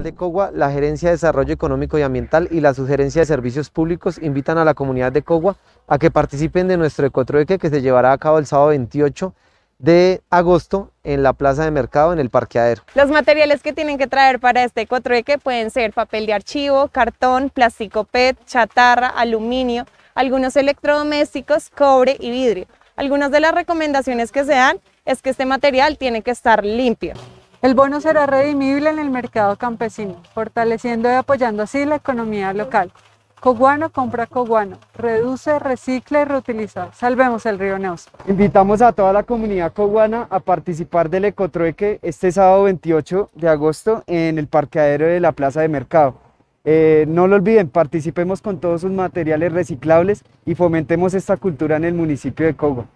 de Cogua, la Gerencia de Desarrollo Económico y Ambiental y la Sugerencia de Servicios Públicos invitan a la comunidad de Cogua a que participen de nuestro Ecotrueque que se llevará a cabo el sábado 28 de agosto en la plaza de mercado en el parqueadero. Los materiales que tienen que traer para este ecotrueque pueden ser papel de archivo, cartón, plástico PET, chatarra, aluminio, algunos electrodomésticos, cobre y vidrio. Algunas de las recomendaciones que se dan es que este material tiene que estar limpio. El bono será redimible en el mercado campesino, fortaleciendo y apoyando así la economía local. Coguano compra Coguano, reduce, recicla y reutiliza. Salvemos el río Neos. Invitamos a toda la comunidad coguana a participar del Ecotrueque este sábado 28 de agosto en el parqueadero de la Plaza de Mercado. Eh, no lo olviden, participemos con todos sus materiales reciclables y fomentemos esta cultura en el municipio de Cogo.